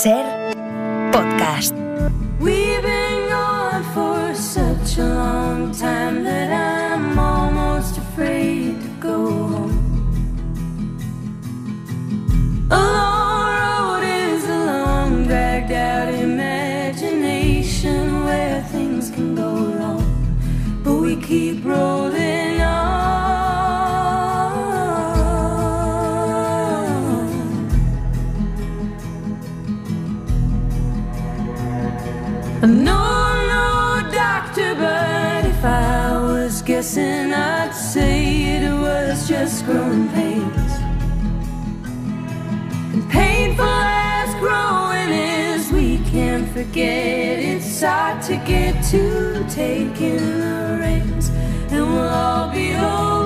Ser podcast. We've been gone for such a long time that I as growing pains. And painful as growing is, we can't forget it's hard to get to taking the reins, and we'll all be old.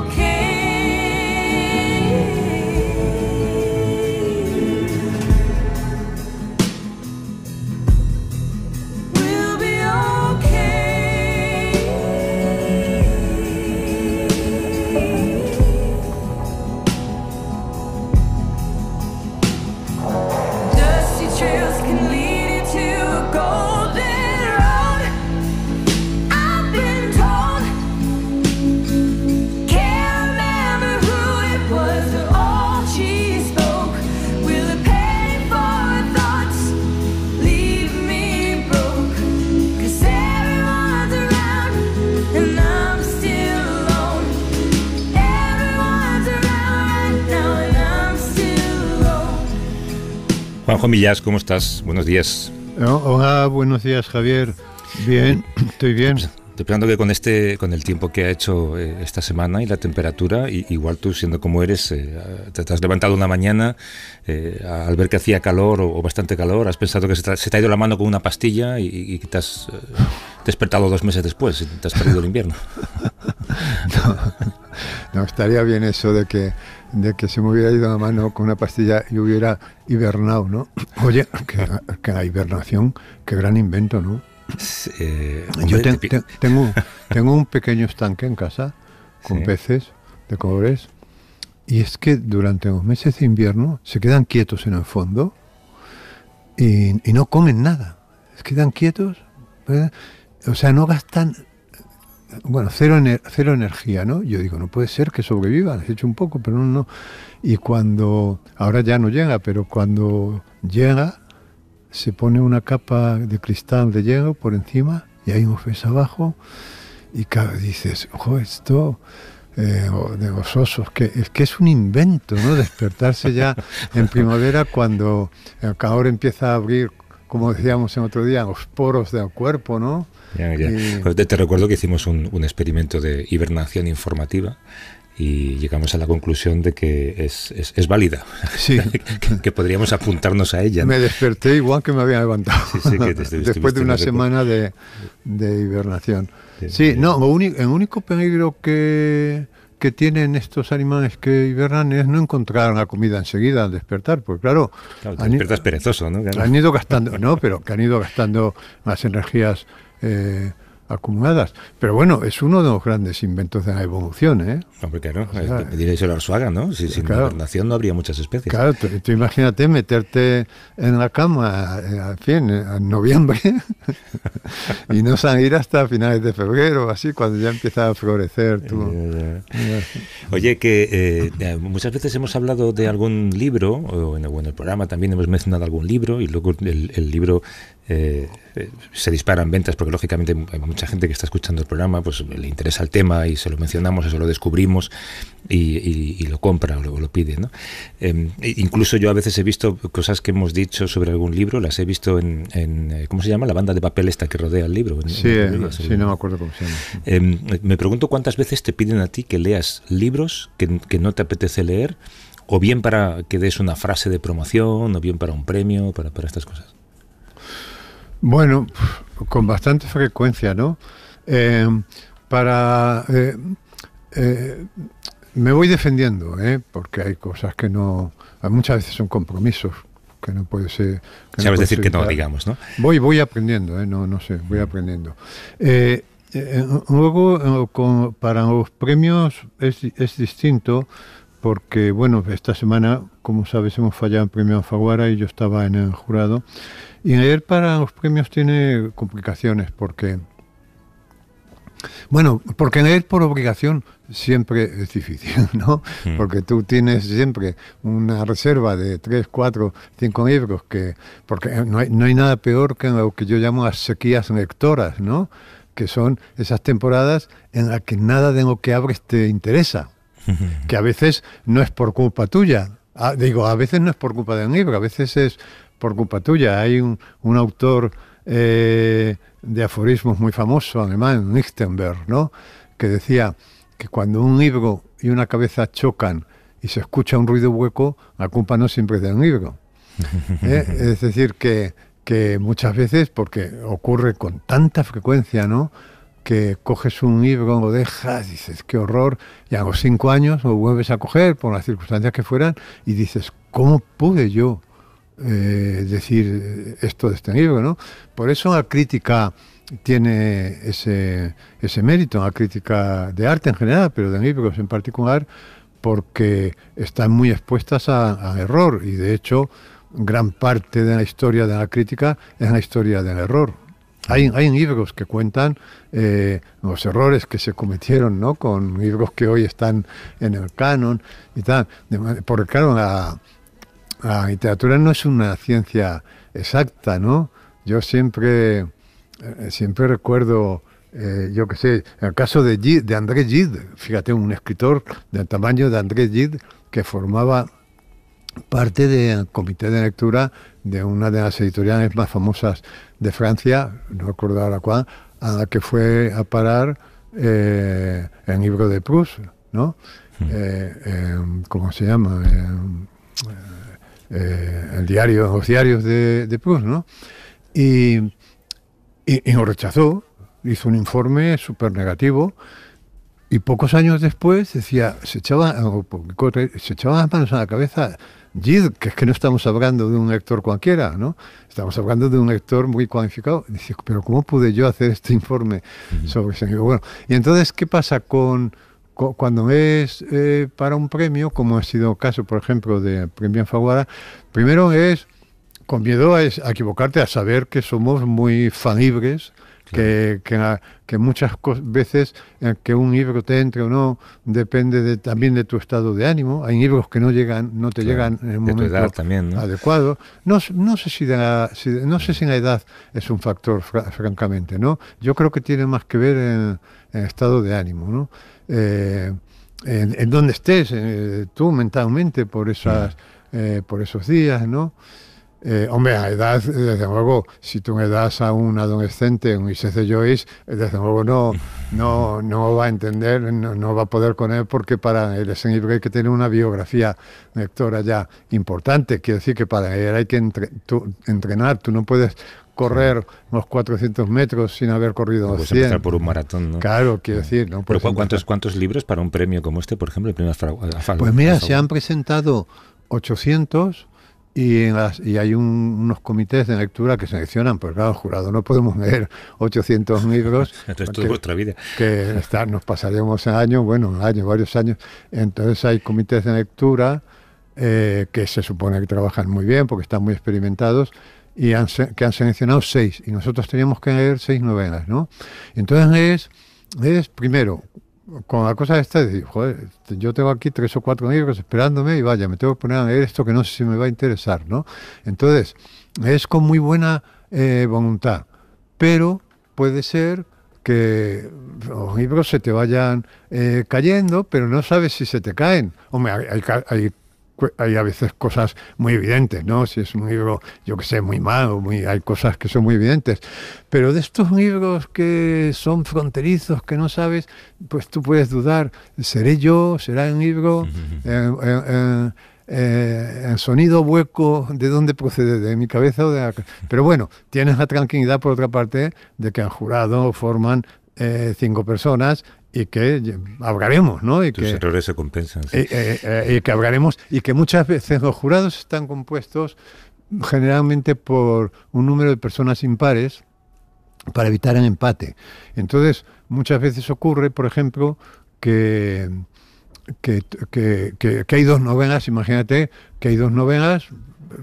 Juanjo ¿cómo estás? Buenos días. Hola, buenos días, Javier. Bien, estoy bien. Estoy pensando que con este, con el tiempo que ha hecho eh, esta semana y la temperatura, y, igual tú siendo como eres, eh, te, has levantado una mañana eh, al ver que hacía calor o, bastante calor, has pensado que se, te ha ido la mano con una pastilla y, y te has despertado dos meses después y te has perdido el invierno. no, estaría bien eso de que, de que se me hubiera ido la mano con una pastilla y hubiera hibernado, ¿no? Oye, que, la hibernación, qué gran invento, ¿no? Eh, yo tengo, tengo un pequeño estanque en casa con peces de colores y es que durante los meses de invierno se quedan quietos en el fondo y, no comen nada. Se quedan quietos o sea, no gastan, bueno, cero, cero energía, ¿no? Yo digo, no puede ser que sobrevivan, he hecho un poco, pero no, no. Y cuando, ahora ya no llega, pero cuando llega, se pone una capa de cristal de hielo por encima y hay un fez abajo y dices, ojo, esto... Eh, de gozosos que es que es un invento, ¿no? Despertarse ya en primavera cuando el eh, calor empieza a abrir, como decíamos en otro día, los poros del cuerpo, ¿no? Eh, pues te, recuerdo que hicimos un, experimento de hibernación informativa y llegamos a la conclusión de que es, válida, que, podríamos apuntarnos a ella. Me desperté igual que me había levantado, después de una semana de, hibernación. Sí, no, el único peligro que, tienen estos animales que hibernan es no encontrar la comida enseguida al despertar, porque claro, han, perezoso, Han ido gastando, no, pero que han ido gastando más energías eh, acumuladas. Pero bueno, es uno de los grandes inventos de la evolución, ¿eh? Hombre, claro, o eh, diréis el Arzuaga, ¿no? Si, sin claro, no habría muchas especies. Claro, tú, imagínate meterte en la cama eh, al fin, en noviembre, y no salir hasta finales de febrero, así, cuando ya empieza a florecer Oye, que muchas veces hemos hablado de algún libro, o en, el, programa también hemos mencionado algún libro, y luego el, el libro eh, eh, se disparan ventas porque lógicamente hay mucha gente que está escuchando el programa, pues le interesa el tema y se lo mencionamos, eso lo descubrimos y, lo compra o lo, lo pide. ¿no? Em, e incluso yo a veces he visto cosas que hemos dicho sobre algún libro, las he visto en, eh, ¿cómo se llama? La banda de papel esta que rodea el libro. sí, no me acuerdo cómo se llama. Em, me pregunto cuántas veces te piden a ti que leas libros que, no te apetece leer o bien para que des una frase de promoción o bien para un premio, para estas cosas. Bueno, con bastante frecuencia, ¿no? Eh, para. Eh, eh, me voy defendiendo, porque hay cosas que no. Muchas veces son compromisos que no puede ser. Sabes decir que no, digamos, ¿no? Voy, voy aprendiendo, no, no sé, voy mm. aprendiendo. luego, para los premios es, es distinto, porque, bueno, esta semana, como sabes, hemos fallado en Premio Faguara y yo estaba en el jurado. Y leer para los premios tiene complicaciones porque... Bueno, porque leer por obligación siempre es difícil, ¿no? Mm. Porque tú tienes siempre una reserva de 3, 4, 5 libros, que, porque no hay, no hay nada peor que lo que yo llamo las sequías lectoras, ¿no? Que son esas temporadas en las que nada de lo que abres te interesa, que a veces no es por culpa tuya, ah, digo, a veces no es por culpa de un libro, a veces es por culpa tuya. Hay un, autor eh, de aforismos muy famoso, alemán, Nichtenberg, ¿no? que decía que cuando un libro y una cabeza chocan y se escucha un ruido hueco, la culpa no siempre es del libro. ¿Eh? Es decir, que, muchas veces, porque ocurre con tanta frecuencia, ¿no? que coges un libro, lo dejas, dices, qué horror, y a los cinco años lo vuelves a coger, por las circunstancias que fueran, y dices, ¿cómo pude yo eh, decir eh, esto de este libro, ¿no? Por eso la crítica tiene ese, ese mérito, la crítica de arte en general, pero de libros en particular, porque están muy expuestas a, error y de hecho gran parte de la historia de la crítica es la historia del error. Hay, hay libros que cuentan eh, los errores que se cometieron, ¿no? Con libros que hoy están en el canon y tal. el claro, la, la literatura no es una ciencia exacta, ¿no? Yo siempre, eh, siempre recuerdo, eh, yo qué sé, el caso de, de André Gide, fíjate, un escritor del tamaño de André Gide que formaba parte del comité de lectura de una de las editoriales más famosas de Francia, no recuerdo ahora cuál, a la que fue a parar eh, el libro de Proust, ¿no? Hmm. ¿Cómo se llama? Eh, el diario, los diarios de, ¿no? Y, lo rechazó, hizo un informe súper negativo. Y pocos años después decía, se echaba, se echaba las manos a la cabeza, Gid, que es que no estamos hablando de un lector cualquiera, ¿no? Estamos hablando de un lector muy cualificado. Dice, pero ¿cómo pude yo hacer este informe sobre ese Bueno, y entonces, ¿qué pasa con, cuando es eh, para un premio, como ha sido el caso, por ejemplo, de Premio Faguara, primero es con miedo a, equivocarte, a saber que somos muy fanibres que, que, muchas veces eh, que un libro te entre o no depende de, también de tu estado de ánimo. Hay libros que no llegan, no te llegan en el momento adecuado. No, sé si, la, no sé si la edad es un factor, francamente, ¿no? Yo creo que tiene más que ver en, estado de ánimo, ¿no? Eh, en, dónde donde estés, eh, tú mentalmente, por, esas, por esos días, ¿no? Eh, hombre, a edad, eh, desde luego, si tú me das a un adolescente un I.C.C. Joyce, eh, desde luego no, no, no va a entender, no, va a poder con él, porque para él es en que hay que tener una biografía lectora ya importante. Quiero decir que para él hay que entrenar, tú no puedes correr unos 400 metros sin haber corrido 100. por un maratón, ¿no? Claro, quiero decir. No Pero ¿cuántos, ¿cuántos libros para un premio como este, por ejemplo, el premio Pues mira, se han presentado 800 y, y hay unos comités de lectura que seleccionan, pues claro, jurado, no podemos leer 800 libros. Entonces, vida. Que nos pasaríamos años, bueno, años, varios años. Entonces, hay comités de lectura eh, que se supone que trabajan muy bien porque están muy experimentados y que han seleccionado seis. Y nosotros teníamos que leer seis novelas, ¿no? Entonces, es, es primero, con la cosa esta yo tengo aquí tres o cuatro libros esperándome y vaya, me tengo que poner a leer esto que no sé si me va a interesar, ¿no? Entonces, es con muy buena eh, voluntad, pero puede ser que los libros se te vayan eh, cayendo, pero no sabes si se te caen. Hombre, hay, hay hay a veces cosas muy evidentes, ¿no? Si es un libro, yo que sé, muy malo, muy, hay cosas que son muy evidentes. Pero de estos libros que son fronterizos, que no sabes, pues tú puedes dudar, ¿seré yo? ¿Será un libro? Eh, eh, eh, eh sonido hueco, ¿de dónde procede? ¿De mi cabeza o de la... Pero bueno, tienes la tranquilidad, por otra parte, de que han jurado forman cinco personas y que hablaremos, ¿no? Y Tus que, errores se compensan. Eh, eh, y que hablaremos y que muchas veces los jurados están compuestos generalmente por un número de personas impares para evitar el empate. Entonces, muchas veces ocurre, por ejemplo, que, que, hay dos novelas, imagínate que hay dos novelas eh,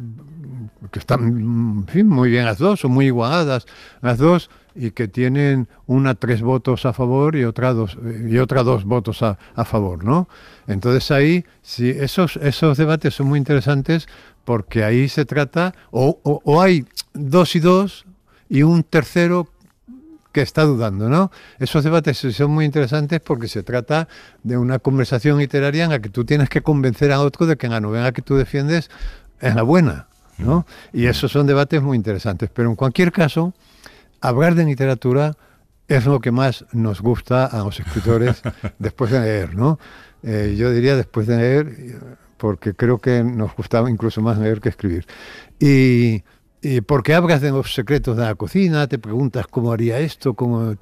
que están muy bien las dos, son muy igualadas las dos, y que tienen una tres votos a favor y otra dos, y otra dos votos a, a favor, ¿no? Entonces ahí, si esos, esos debates son muy interesantes porque ahí se trata, o, o, hay dos y dos y un tercero que está dudando, ¿no? Esos debates son muy interesantes porque se trata de una conversación literaria en la que tú tienes que convencer a otro de que en la novela que tú defiendes es la buena, ¿no? Mm. Y esos son debates muy interesantes. Pero en cualquier caso, hablar de literatura es lo que más nos gusta a los escritores después de leer, ¿no? Eh, yo diría después de leer, porque creo que nos gustaba incluso más leer que escribir. Y, porque hablas de los secretos de la cocina, te preguntas cómo haría esto, cómo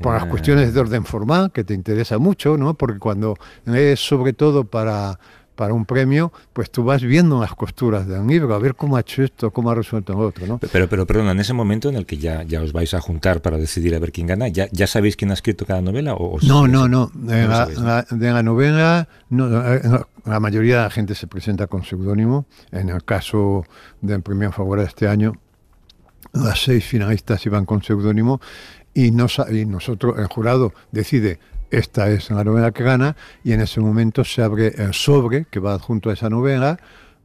por las eh. cuestiones de orden formal, que te interesa mucho, ¿no? Porque cuando lees sobre todo para para un premio, pues tú vas viendo las costuras de un libro, a ver cómo ha hecho esto, cómo ha resuelto el otro, ¿no? Pero, pero perdona, en ese momento en el que ya, ya os vais a juntar para decidir a ver quién gana, ¿ya, ya sabéis quién ha escrito cada novela? O, no, no, no, de, la, novela, eh, la, mayoría de la gente se presenta con seudónimo. En el caso del premio Favor de este año, las seis finalistas iban con seudónimo y, y nosotros, el jurado, decide esta es la novela que gana y en ese momento se abre el sobre que va junto a esa novela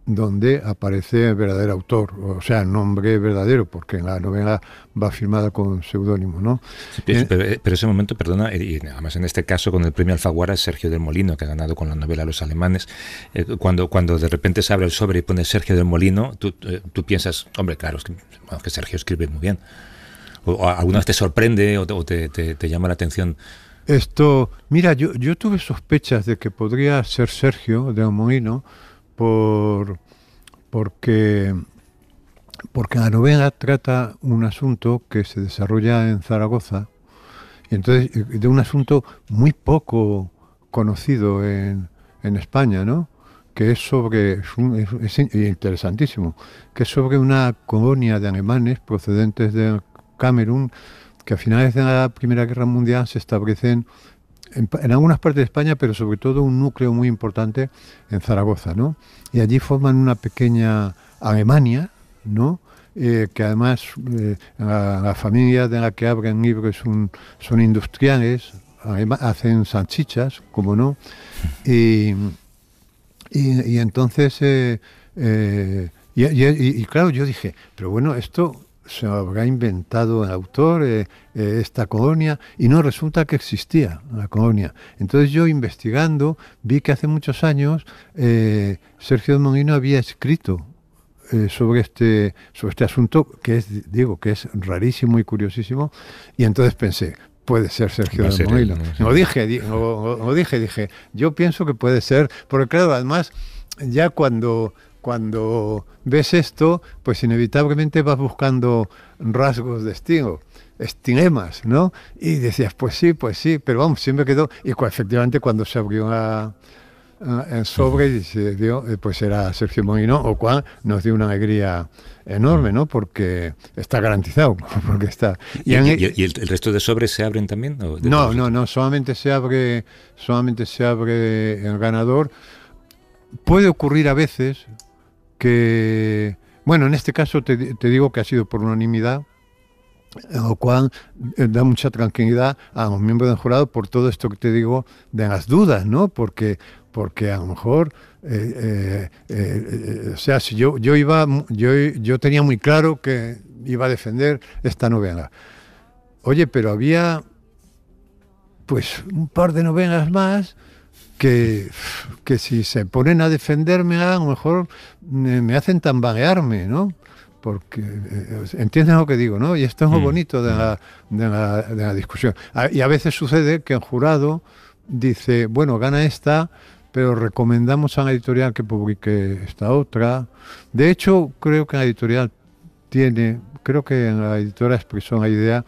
donde aparece el verdadero autor, o sea, nombre verdadero, porque en la novela va firmada con seudónimo, ¿no? pero, ese momento, perdona, y además en este caso con el premio Alfaguara Sergio del Molino, que ha ganado con la novela Los Alemanes, eh, cuando, cuando de repente se abre el sobre y pone Sergio del Molino, tú, eh, piensas, hombre, claro, que, Sergio escribe muy bien. O, alguna vez te sorprende o, te llama la atención esto, mira, yo, tuve sospechas de que podría ser Sergio de Amoino por, porque, porque la novela trata un asunto que se desarrolla en Zaragoza, y entonces de un asunto muy poco conocido en, España, ¿no? que es sobre, es, interesantísimo, que es sobre una colonia de alemanes procedentes de Camerún que a finales de la Primera Guerra Mundial se establecen en, algunas partes de España, pero sobre todo un núcleo muy importante en Zaragoza, ¿no? Y allí forman una pequeña Alemania, ¿no? Eh, que además eh, la, familia de la que abren libros son, son industriales, hacen salchichas, como no, y, entonces, eh, y, claro, yo dije, pero bueno, esto se habrá inventado el autor eh, eh, esta colonia y no resulta que existía la colonia. Entonces yo investigando vi que hace muchos años eh, Sergio de Molino había escrito sobre este, este asunto que es, digo, que es rarísimo y curiosísimo y entonces pensé, puede ser Sergio de Monino. dije, dije, dije, yo pienso que puede ser, porque claro, además ya cuando cuando ves esto, pues inevitablemente vas buscando rasgos de estilo, estilemas, ¿no? Y decías, pues sí, pues sí, pero vamos, siempre quedó. Y efectivamente cuando se abrió el sobre y se dio, eh, pues era Sergio Molino, o cual nos dio una alegría enorme, ¿no? Porque está garantizado, porque está. ¿Y, el, resto de sobres se abren también? no, no, no, solamente se abre, solamente se abre el ganador. Puede ocurrir a veces, que, bueno, en este caso te, digo que ha sido por unanimidad, lo cual eh, da mucha tranquilidad a los miembros del jurado por todo esto que te digo de las dudas, ¿no? Porque, porque a lo mejor, eh, eh, o sea, si yo, yo, iba, yo, yo tenía muy claro que iba a defender esta novena. Oye, pero había pues un par de novenas más que, que si se ponen a defenderme, a lo mejor eh, me, hacen tambaguearme, ¿no? porque eh, entiendes lo que digo, ¿no? Y esto es lo mm, bonito de la, discusión. Ah, y a veces sucede que el jurado dice, bueno, gana esta, pero recomendamos a la editorial que publique esta otra. De hecho, creo que la editorial tiene, creo que en la editorial expresó la idea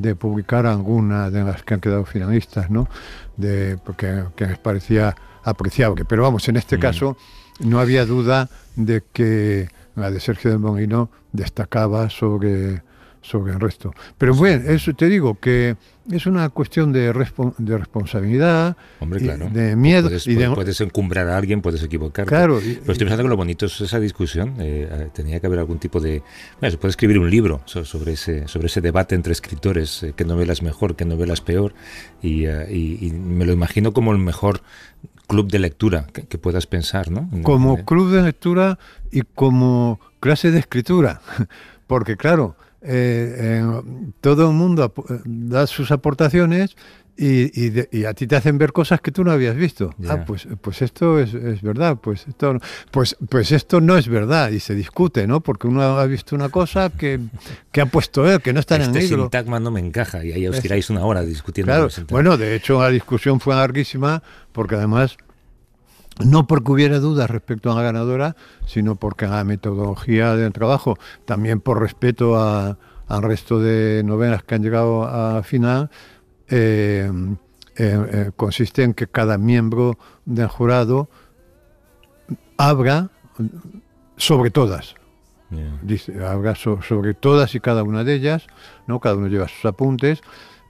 de publicar alguna de las que han quedado finalistas, ¿no? De, porque, que les parecía apreciable. Pero vamos, en este mm. caso no había duda de que la de Sergio del Molino destacaba sobre sobre el resto. Pero bueno, eso te digo que es una cuestión de, de responsabilidad, de miedo. Puedes, y de... puedes encumbrar a alguien, puedes equivocarte. Claro. Pero estoy pensando que lo bonito es esa discusión. Eh, eh, tenía que haber algún tipo de... Bueno, se puede escribir un libro sobre ese, sobre ese debate entre escritores, eh, qué novelas mejor, qué novelas peor. Y, me lo imagino como el mejor club de lectura que, que, puedas pensar, ¿no? Como club de lectura y como clase de escritura, porque claro, eh, todo el mundo eh, da sus aportaciones y, a ti te hacen ver cosas que tú no habías visto. Ah, pues, pues esto es, verdad, pues esto, no, pues, pues esto no es verdad y se discute, ¿no? Porque uno ha visto una cosa que, que ha puesto él, que no está en el Este sintagma no me encaja y ahí os tiráis una hora discutiendo. Claro, bueno, de hecho la discusión fue larguísima porque además no porque hubiera dudas respecto a la ganadora, sino porque la metodología del trabajo, también por respeto al resto de novelas que han llegado a final, eh, eh, eh, consiste en que cada miembro del jurado abra sobre todas. Dice, sobre todas y cada una de ellas, ¿no? cada uno lleva sus apuntes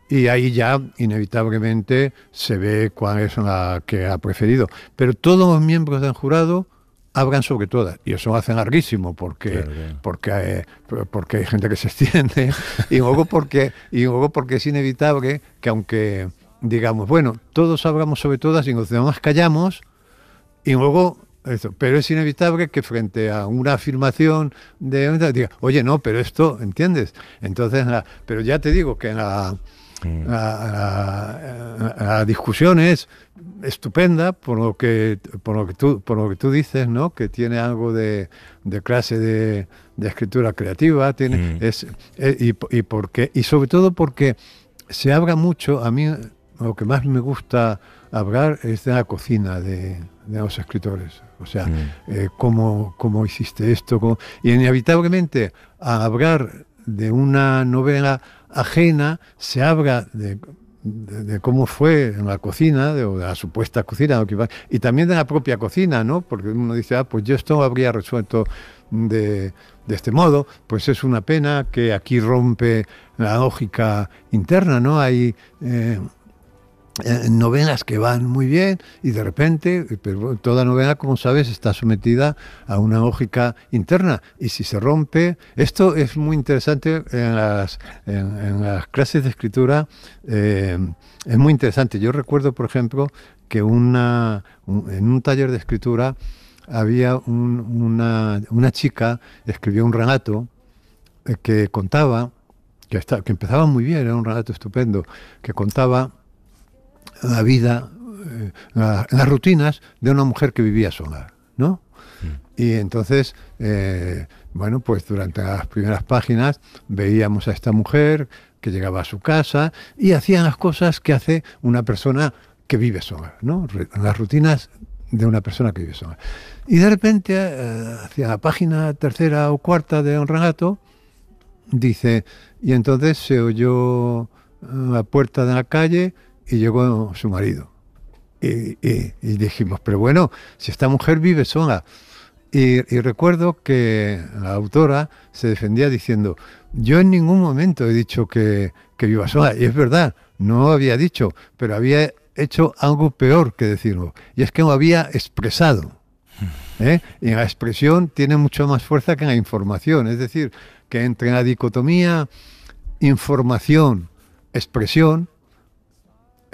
y ahí ya inevitablemente se ve cuál es la que ha preferido. Pero todos los miembros del jurado hablan sobre todas. Y eso hace larguísimo porque, porque, eh, porque hay gente que se extiende. Y luego porque, y luego porque es inevitable que aunque digamos, bueno, todos hablamos sobre todas y nos demás callamos, y luego eso. Pero es inevitable que frente a una afirmación de oye, no, pero esto, ¿entiendes? Entonces, pero ya te digo que en la la a, es discusiones estupenda por lo que por lo que tú por lo que tú dices no que tiene algo de, clase de, escritura creativa tiene mm. es, eh, y, y porque y sobre todo porque se habla mucho a mí lo que más me gusta hablar es de la cocina de, de los escritores. O sea, mm. eh, cómo, cómo, hiciste esto. Y inevitablemente, a hablar de una novela ajena se habla de, cómo fue en la cocina, de, la supuesta cocina, y también de la propia cocina, ¿no? Porque uno dice, ah, pues yo esto habría resuelto de, de, este modo, pues es una pena que aquí rompe la lógica interna, ¿no? Hay eh, eh, novelas que van muy bien y de repente, eh, pero toda novela, como sabes, está sometida a una lógica interna y si se rompe, esto es muy interesante en las, clases de escritura, eh, es muy interesante. Yo recuerdo, por ejemplo, que una, en un taller de escritura había una, una chica, escribió un relato que contaba, que, que empezaba muy bien, era un relato estupendo, que contaba la vida, eh, las rutinas de una mujer que vivía sola, ¿no? Mm. Y entonces, eh, bueno, pues durante las primeras páginas veíamos a esta mujer que llegaba a su casa y hacía las cosas que hace una persona que vive sola, ¿no? Las rutinas de una persona que vive sola. Y de repente, eh, hacia la página tercera o cuarta de Un Regato, dice, y entonces se oyó la puerta de la calle y llegó su marido. Y, dijimos, pero bueno, si esta mujer vive sola. Y, recuerdo que la autora se defendía diciendo, yo en ningún momento he dicho que, que viva sola. Y es verdad, no había dicho, pero había hecho algo peor que decirlo. Y es que no había expresado. ¿eh? Y la expresión tiene mucho más fuerza que la información. Es decir, que entre la dicotomía información-expresión,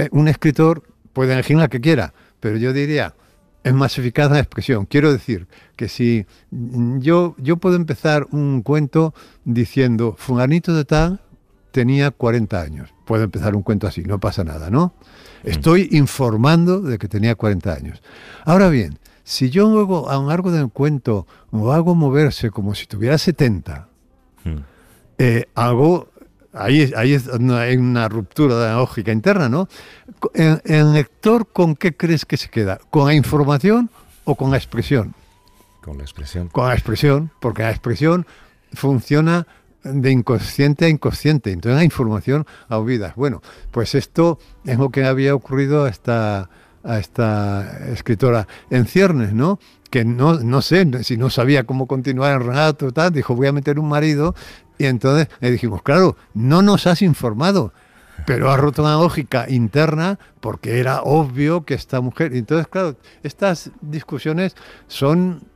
eh, un escritor puede elegir la que quiera, pero yo diría, es más eficaz la expresión. Quiero decir que si mm, yo, yo puedo empezar un cuento diciendo, fulanito de tal tenía 40 años. Puedo empezar un cuento así, no pasa nada, ¿no? Mm. Estoy informando de que tenía 40 años. Ahora bien, si yo luego a un largo del cuento lo hago moverse como si tuviera 70, mm. eh, hago Ahí, es una, hay una ruptura lógica interna, ¿no? En lector con qué crees que se queda? ¿Con la información o con la expresión? Con la expresión. Con la expresión, porque la expresión funciona de inconsciente a inconsciente. Entonces la información a olvidas. Bueno, pues esto es lo que había ocurrido hasta a esta escritora en ciernes, ¿no? Que no, no sé, si no sabía cómo continuar en relato, tal, dijo, voy a meter un marido. Y entonces le dijimos, claro, no nos has informado, pero ha roto una lógica interna porque era obvio que esta mujer. Entonces, claro, estas discusiones son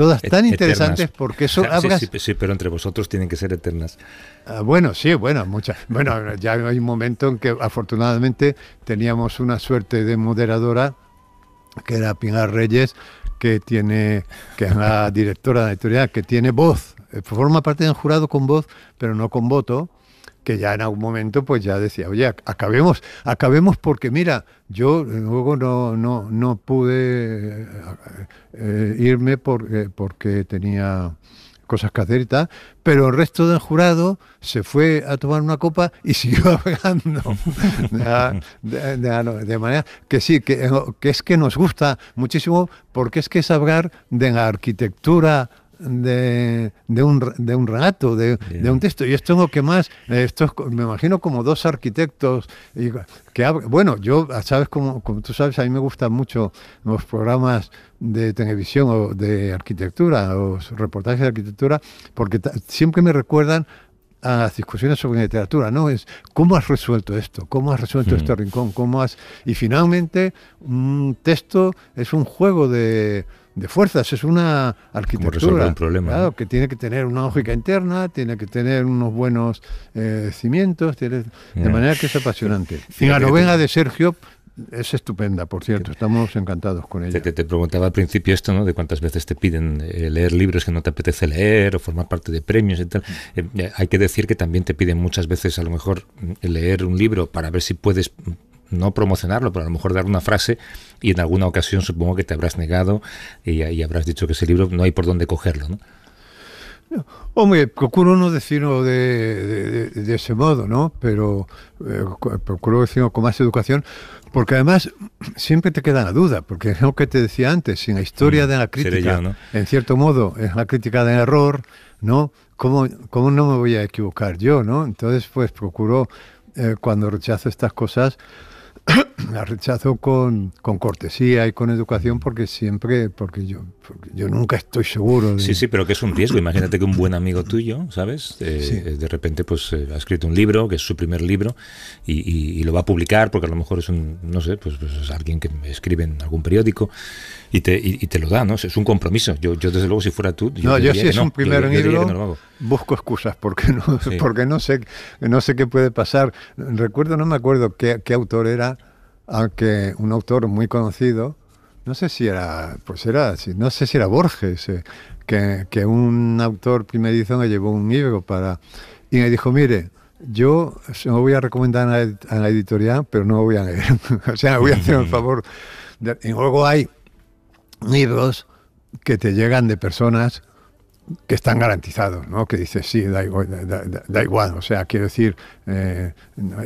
Todas tan interesantes porque eso sí, pero entre vosotros tienen que ser eternas. Ah, bueno, sí, bueno, muchas. Bueno, ya hay un momento en que afortunadamente teníamos una suerte de moderadora que era Pinar Reyes, que tiene, que es la directora de la editorial, que tiene voz, eh, forma parte del jurado con voz, pero no con voto que ya en algún momento pues ya decía, oye, acabemos, acabemos porque mira, yo luego no, no, no pude eh, eh, irme porque, eh, porque tenía cosas que hacer y tal, pero el resto del jurado se fue a tomar una copa y siguió hablando. De, manera que sí, que, que, es que nos gusta muchísimo porque es que es hablar de la arquitectura de, de, un, de un relato, de, de, un texto. Y esto es lo que más, esto me imagino como dos arquitectos que bueno, yo, sabes, como, como tú sabes, a mí me gustan mucho los programas de televisión o de arquitectura, los reportajes de arquitectura, porque siempre me recuerdan a las discusiones sobre literatura, ¿no? Es cómo has resuelto esto, cómo has resuelto este hmm. rincón, cómo has... Y finalmente, un texto es un juego de, de fuerzas, es una arquitectura un problema, claro, que tiene que tener una lógica interna, tiene que tener unos buenos eh, cimientos, de manera que es apasionante. Y la novela de Sergio es estupenda, por cierto, estamos encantados con ella. Te, te, preguntaba al principio esto, ¿no? De cuántas veces te piden eh, leer libros que no te apetece leer o formar parte de premios y tal. Eh, hay que decir que también te piden muchas veces, a lo mejor, mm, leer un libro para ver si puedes no promocionarlo, pero a lo mejor dar una frase y en alguna ocasión supongo que te habrás negado y, habrás dicho que ese libro no hay por dónde cogerlo, ¿no? Hombre, procuro no decirlo de, ese modo, ¿no? Pero eh, procuro decirlo con más educación, porque además siempre te queda la duda, porque es lo que te decía antes, si la historia mm, de la crítica, en cierto modo, es la crítica del error, ¿no? ¿Cómo, ¿Cómo no me voy a equivocar yo, no? Entonces, pues procuro, eh, cuando rechazo estas cosas, la rechazo con, cortesía y con educación porque siempre, porque yo, yo nunca estoy seguro. Sí, sí, pero que es un riesgo. Imagínate que un buen amigo tuyo, ¿sabes? Eh, eh, de repente pues eh, ha escrito un libro, que es su primer libro, y, lo va a publicar porque a lo mejor es un, no sé, pues, pues alguien que escribe en algún periódico y te, te lo da, ¿no? Es un compromiso. Yo, desde luego si fuera tú... Yo no, yo si es un primer libro, busco excusas porque no, porque no sé, no sé qué puede pasar. Recuerdo, no me acuerdo qué autor era aunque un autor muy conocido, no sé si era, pues era, no sé si era Borges, eh, que, que, un autor primerizo me llevó un libro para, y me dijo, mire, yo me voy a recomendar a la, editorial, pero no lo voy a leer. o sea, voy a hacer un favor. y luego hay libros que te llegan de personas que están garantizados, ¿no? que dices, sí, da igual, da, igual. o sea, quiero decir, eh,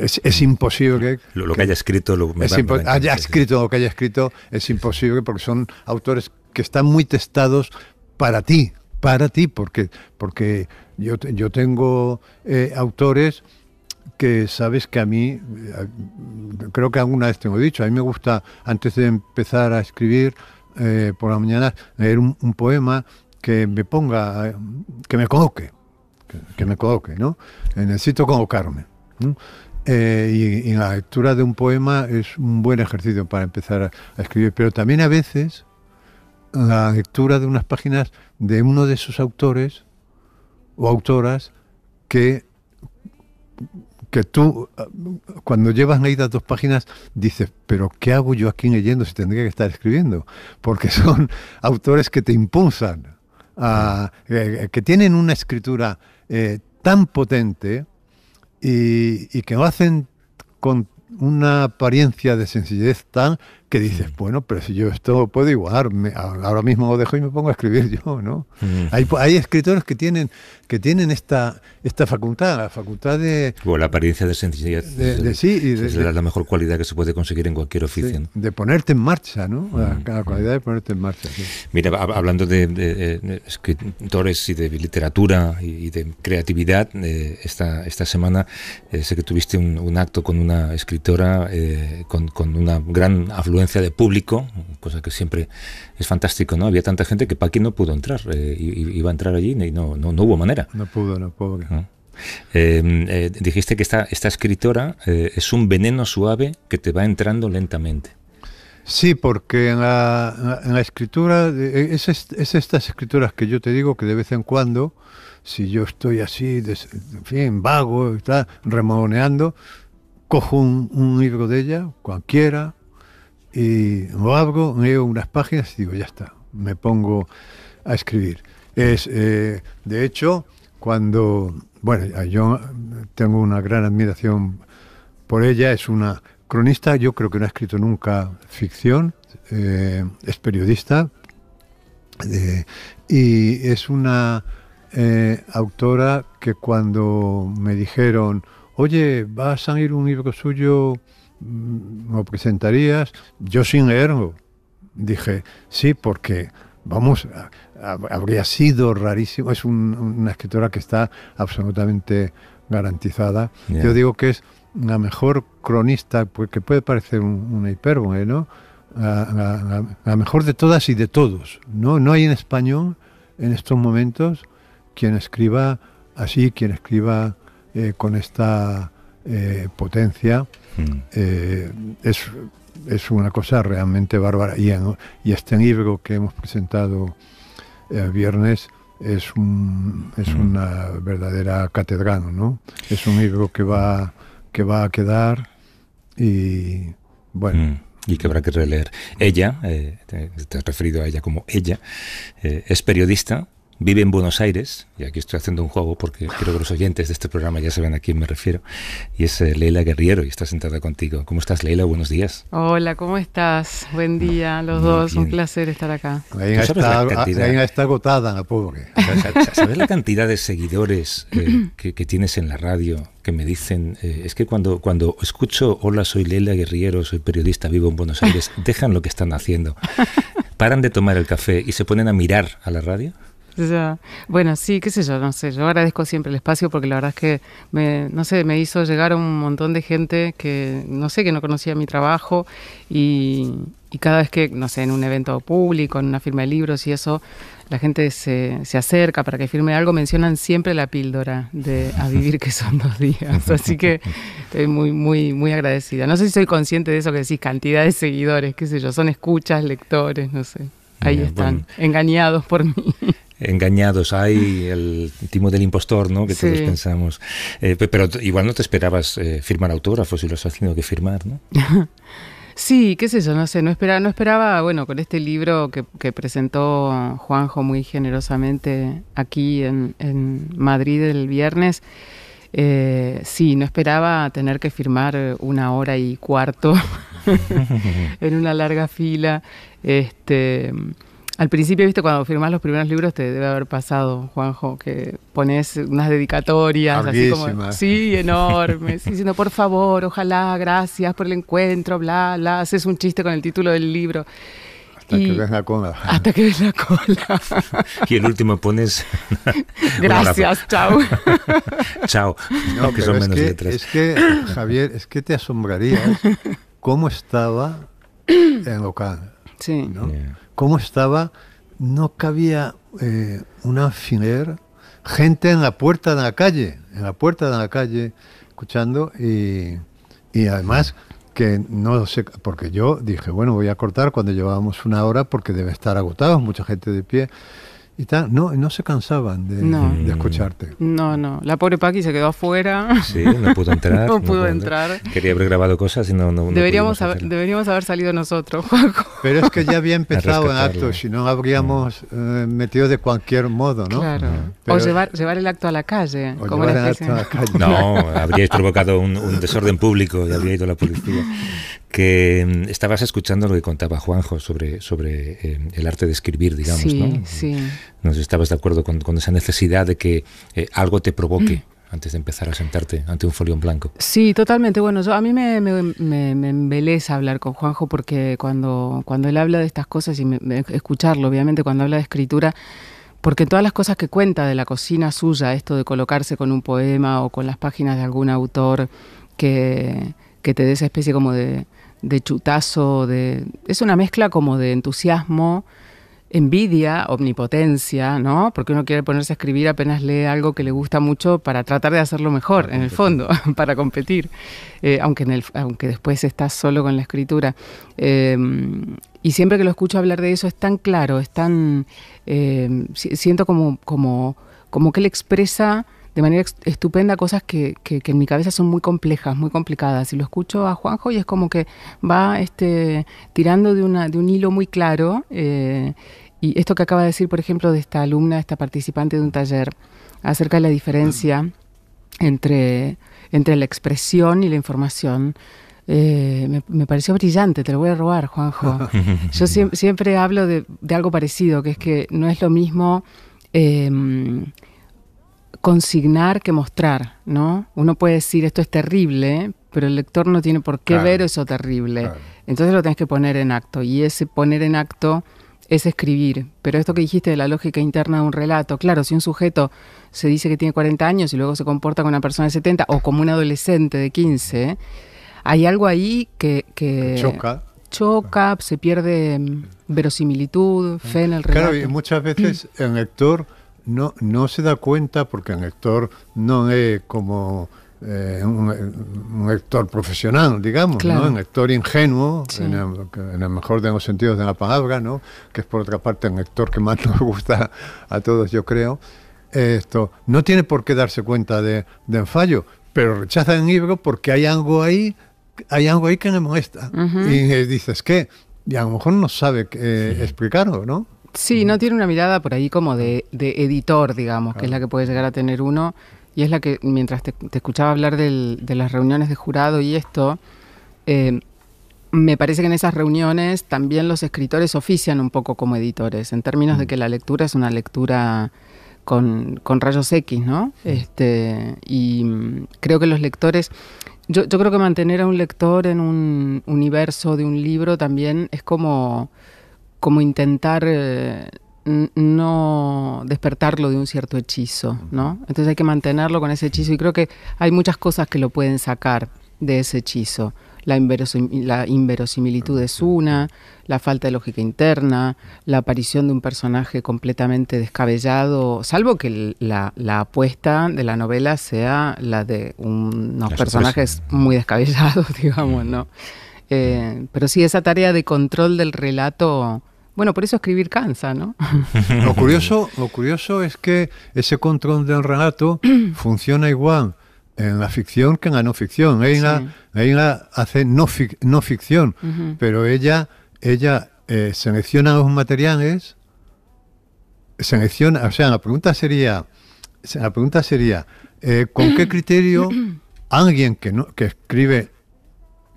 es, imposible... que... lo que, haya escrito... Lo, haya escrito lo que haya escrito es imposible porque son autores que están muy testados para ti, para ti, porque, porque yo, yo tengo eh, autores que sabes que a mí, eh, creo que alguna vez te he dicho, a mí me gusta, antes de empezar a escribir por la mañana, leer un poema que me ponga, que me coloque, que, me coloque, ¿no? Eh, necesito colocarme. Eh, y, la lectura de un poema es un buen ejercicio para empezar a, escribir, pero también a veces la lectura de unas páginas de uno de esos autores o autoras que, que tú, cuando llevas leídas dos páginas, dices, pero ¿qué hago yo aquí leyendo si tendría que estar escribiendo? Porque son autores que te impulsan eh, eh, que tienen una escritura eh, tan potente y, y, que lo hacen con una apariencia de sencillez tan que dices, mm. bueno, pero si yo esto puedo igualar, ahora mismo lo dejo y me pongo a escribir yo, ¿no? Mm. Hay, escritores que tienen, que tienen esta, esta facultad, la facultad de... O la apariencia de sencillez. De, sí, es la, mejor cualidad que se puede conseguir en cualquier oficio. De ponerte en marcha, ¿no? Mm, la, cualidad de ponerte en marcha. Mira, hablando de, escritores y de literatura y, de creatividad, eh, esta, esta semana eh, sé que tuviste un, acto con una escritora, eh, con, con una gran afluencia de público, cosa que siempre es fantástico, ¿no? Había tanta gente que Paqui no pudo entrar, eh, y iba a entrar allí y no, no, no, hubo manera. No pudo, no pudo em, eh, dijiste que esta, esta escritora eh, es un veneno suave que te va entrando lentamente. Sí, porque en la, escritura, es, estas escrituras que yo te digo que de vez en cuando, si yo estoy así, en vago, está cojo un, un, libro de ella, cualquiera, y lo abro, leo unas páginas y digo, ya está, me pongo a escribir. Es, eh, de hecho, cuando, bueno, yo tengo una gran admiración por ella, es una cronista, yo creo que no ha escrito nunca ficción, eh, es periodista eh, y es una autora que cuando me dijeron, oye, ¿va a salir un libro suyo ...lo mm, presentarías? Yo sin leerlo. Dije, sí, porque, vamos, habría sido rarísimo. Es una escritora que está absolutamente garantizada. Yo digo que es la mejor cronista, pues, que puede parecer una hipérbole, ¿no? La, mejor de todas y de todos. ¿no? no hay en español, en estos momentos, quien escriba así, quien escriba eh, con esta eh, potencia. Hmm. Eh, es, una cosa realmente bárbara. Y, este libro que hemos presentado el eh, viernes es, es hmm. una verdadera catedral, ¿no? Es un libro que va, que va a quedar y bueno. Hmm. y que habrá que releer. Ella, te, has referido a ella como ella, es periodista, vive en Buenos Aires, y aquí estoy haciendo un juego porque creo que los oyentes de este programa ya saben a quién me refiero, y es eh, Leila Guerriero y está sentada contigo. ¿Cómo estás, Leila? Buenos días. Hola, ¿cómo estás? Buen día, a los dos, un placer estar acá. La está, está, agotada, la pobre. ¿Sabes la cantidad de seguidores eh, que, tienes en la radio que me dicen, eh, es que cuando, cuando escucho, hola, soy Leila Guerriero, soy periodista, vivo en Buenos Aires, dejan lo que están haciendo, paran de tomar el café y se ponen a mirar a la radio? Bueno, sí, qué sé yo, no sé. Yo agradezco siempre el espacio porque la verdad es que, me, no sé, me hizo llegar un montón de gente que, no sé, que no conocía mi trabajo y, cada vez que, no sé, en un evento público, en una firma de libros y eso, la gente se, se, acerca para que firme algo, mencionan siempre la píldora de a vivir que son dos días. Así que estoy muy, muy, muy agradecida. No sé si soy consciente de eso que decís, cantidad de seguidores, qué sé yo, son escuchas, lectores, no sé. Ahí están, engañados por mí engañados hay, el timo del impostor, ¿no? Que todos pensamos. Eh, pero igual no te esperabas eh, firmar autógrafos y los has tenido que firmar, ¿no? Sí, qué sé yo, no sé, no esperaba, no esperaba bueno, con este libro que, presentó Juanjo muy generosamente aquí en, Madrid el viernes, eh, sí, no esperaba tener que firmar una hora y cuarto en una larga fila. Este, al principio, viste, cuando firmás los primeros libros, te debe haber pasado, Juanjo, que pones unas dedicatorias así como. Sí, enormes. diciendo, por favor, ojalá, gracias por el encuentro, bla, bla. Haces un chiste con el título del libro. Hasta que ves la cola. Hasta que ves la cola. y el último pones. Gracias, chao. chao. No, que son menos letras. es que, Javier, es que te asombrarías cómo estaba en local. Sí cómo estaba, no cabía una eh, un gente en la puerta de la calle, en la puerta de la calle, escuchando y, además que no sé, porque yo dije, bueno, voy a cortar cuando llevábamos una hora porque debe estar agotados, mucha gente de pie. Y no, no se cansaban de, escucharte. No, no. La pobre Paqui se quedó afuera. Sí, no pudo entrar. no, pudo entrar. Quería haber grabado cosas y no. deberíamos, haber, deberíamos haber salido nosotros, Juanjo. Pero es que ya había empezado el acto, si no habríamos eh, metido de cualquier modo, ¿no? Claro. o llevar, llevar el acto a la calle. como llevar No, habríais provocado un, un desorden público y habría ido la policía. que mm, estabas escuchando lo que contaba Juanjo sobre, sobre eh, el arte de escribir, digamos, sí, ¿no? Sí. Nos estabas de acuerdo con, esa necesidad de que eh, algo te provoque. Mm. antes de empezar a sentarte ante un folio en blanco. Sí, totalmente. Bueno, yo, a mí me, me, embeleza hablar con Juanjo porque cuando, cuando él habla de estas cosas y escucharlo, obviamente, cuando habla de escritura, porque todas las cosas que cuenta de la cocina suya, esto de colocarse con un poema o con las páginas de algún autor que te dé esa especie como de, de chutazo, de, es una mezcla como de entusiasmo, envidia, omnipotencia, ¿no? Porque uno quiere ponerse a escribir apenas lee algo que le gusta mucho para tratar de hacerlo mejor, en el fondo, para competir, eh, aunque, en el, aunque después estás solo con la escritura. Em, y siempre que lo escucho hablar de eso es tan claro, es tan... Eh, siento como, como, como que él expresa de manera estupenda cosas que, en mi cabeza son muy complejas, muy complicadas. Y lo escucho a Juanjo y es como que va este, tirando de, una, de un hilo muy claro. Eh, y esto que acaba de decir, por ejemplo, de esta alumna, de esta participante de un taller, acerca de la diferencia entre, entre la expresión y la información. Eh, me, pareció brillante, te lo voy a robar, Juanjo. Yo siempre, hablo de, algo parecido, que es que no es lo mismo em, consignar que mostrar, ¿no? Uno puede decir esto es terrible, pero el lector no tiene por qué ver eso terrible. Entonces lo tienes que poner en acto y ese poner en acto es escribir. Pero esto que dijiste de la lógica interna de un relato, claro, si un sujeto se dice que tiene 40 años y luego se comporta como una persona de 70 o como un adolescente de 15, hay algo ahí que... choca. Choca, se pierde mm, verosimilitud, fe en el relato. Claro, y muchas veces el lector no, se da cuenta porque el lector no es como eh, un, lector profesional, digamos, ¿no? un lector ingenuo, en, el, mejor de los sentidos de la palabra, ¿no? que es por otra parte un lector que más nos gusta a todos, yo creo. Esto no tiene por qué darse cuenta de, un fallo, pero rechaza el libro porque hay algo ahí, hay algo ahí que le molesta. Y eh, dices, ¿qué? Y a lo mejor no sabe eh, explicarlo, ¿no? Sí, no tiene una mirada por ahí como de, editor, digamos, que es la que puede llegar a tener uno. Y es la que, mientras te, escuchaba hablar de las reuniones de jurado y esto, eh, me parece que en esas reuniones también los escritores ofician un poco como editores, en términos de mm. que la lectura es una lectura con, rayos X, ¿no? Este, y mm, creo que los lectores, yo creo que mantener a un lector en un universo de un libro también es como como intentar eh, no despertarlo de un cierto hechizo, ¿no? Entonces hay que mantenerlo con ese hechizo y creo que hay muchas cosas que lo pueden sacar de ese hechizo. La, inverosimilitud es una, la falta de lógica interna, la aparición de un personaje completamente descabellado, salvo que la, apuesta de la novela sea la de unos personajes muy descabellados, digamos, ¿no? Eh, pero sí, esa tarea de control del relato, bueno, por eso escribir cansa, ¿no? Lo curioso, lo curioso es que ese control del relato funciona igual en la ficción que en la no ficción. Eina, hace no, ficción, pero ella, ella eh, selecciona los materiales, selecciona, o sea, la pregunta sería, la pregunta sería, eh, ¿con qué criterio alguien que, no, que escribe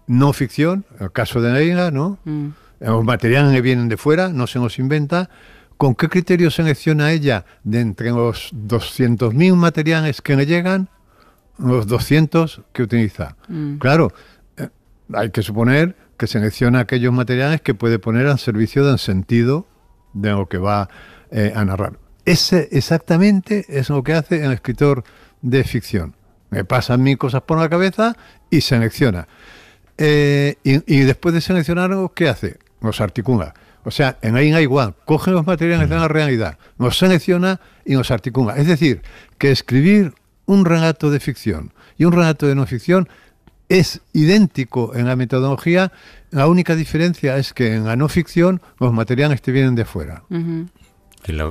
no ficción, el caso de Neira, ¿no? Mm. Los materiales que vienen de fuera, no se nos inventa. ¿Con qué criterio selecciona ella de entre los 200.000 materiales que le llegan, los 200 que utiliza? Mm. Claro, eh, hay que suponer que selecciona aquellos materiales que puede poner al servicio del sentido de lo que va eh, a narrar. Ese exactamente es lo que hace el escritor de ficción. Me pasan mil cosas por la cabeza y selecciona. Eh, y, después de seleccionarlo, ¿qué hace? Nos articula. O sea, en Ain igual. coge los materiales de la realidad, nos selecciona y nos articula. Es decir, que escribir un relato de ficción y un relato de no ficción es idéntico en la metodología, la única diferencia es que en la no ficción los materiales te vienen de fuera.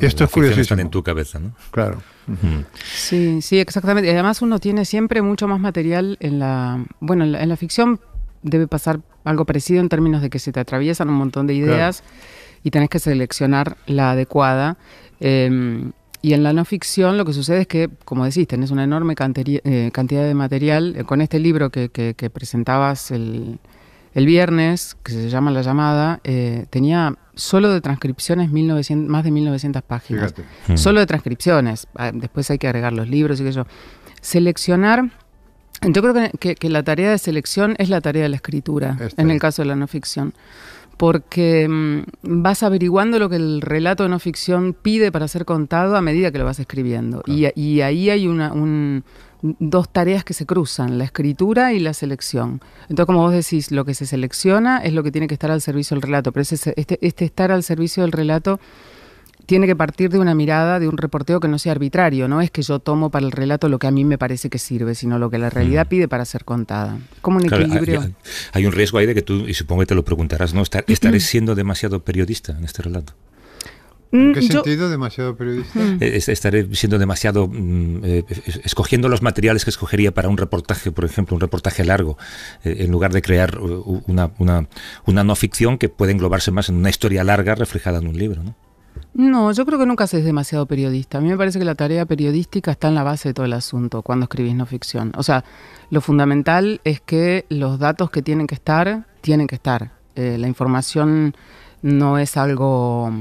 Esto es curioso. Están en tu cabeza, ¿no? Claro. Sí, sí, exactamente. Y además uno tiene siempre mucho más material en la, bueno, en la ficción debe pasar algo parecido en términos de que se te atraviesan un montón de ideas y tenés que seleccionar la adecuada. Em, y en la no ficción lo que sucede es que, como decís, tenés una enorme eh, cantidad de material. Eh, con este libro que, presentabas el, viernes, que se llama La llamada, eh, tenía solo de transcripciones más de 1900 páginas. Hmm. Solo de transcripciones. Ah, después hay que agregar los libros y que yo. Seleccionar yo creo que, la tarea de selección es la tarea de la escritura, en el caso de la no ficción, porque mm, vas averiguando lo que el relato de no ficción pide para ser contado a medida que lo vas escribiendo. Y, ahí hay una, dos tareas que se cruzan, la escritura y la selección. Entonces, como vos decís, lo que se selecciona es lo que tiene que estar al servicio del relato, pero ese, este, este estar al servicio del relato tiene que partir de una mirada de un reporteo que no sea arbitrario, no es que yo tomo para el relato lo que a mí me parece que sirve, sino lo que la realidad mm. pide para ser contada. Como un equilibrio. hay, un riesgo ahí de que tú, y supongo que te lo preguntarás, ¿no? estaré siendo demasiado periodista en este relato. Mm, ¿En qué sentido demasiado periodista? Mm. Eh, estaré siendo demasiado. Eh, escogiendo los materiales que escogería para un reportaje, por ejemplo, un reportaje largo, eh, en lugar de crear una, una, una no ficción que puede englobarse más en una historia larga reflejada en un libro. ¿no? No, yo creo que nunca es demasiado periodista. A mí me parece que la tarea periodística está en la base de todo el asunto cuando escribís no ficción. O sea, lo fundamental es que los datos que tienen que estar, tienen que estar. Eh, la información no es algo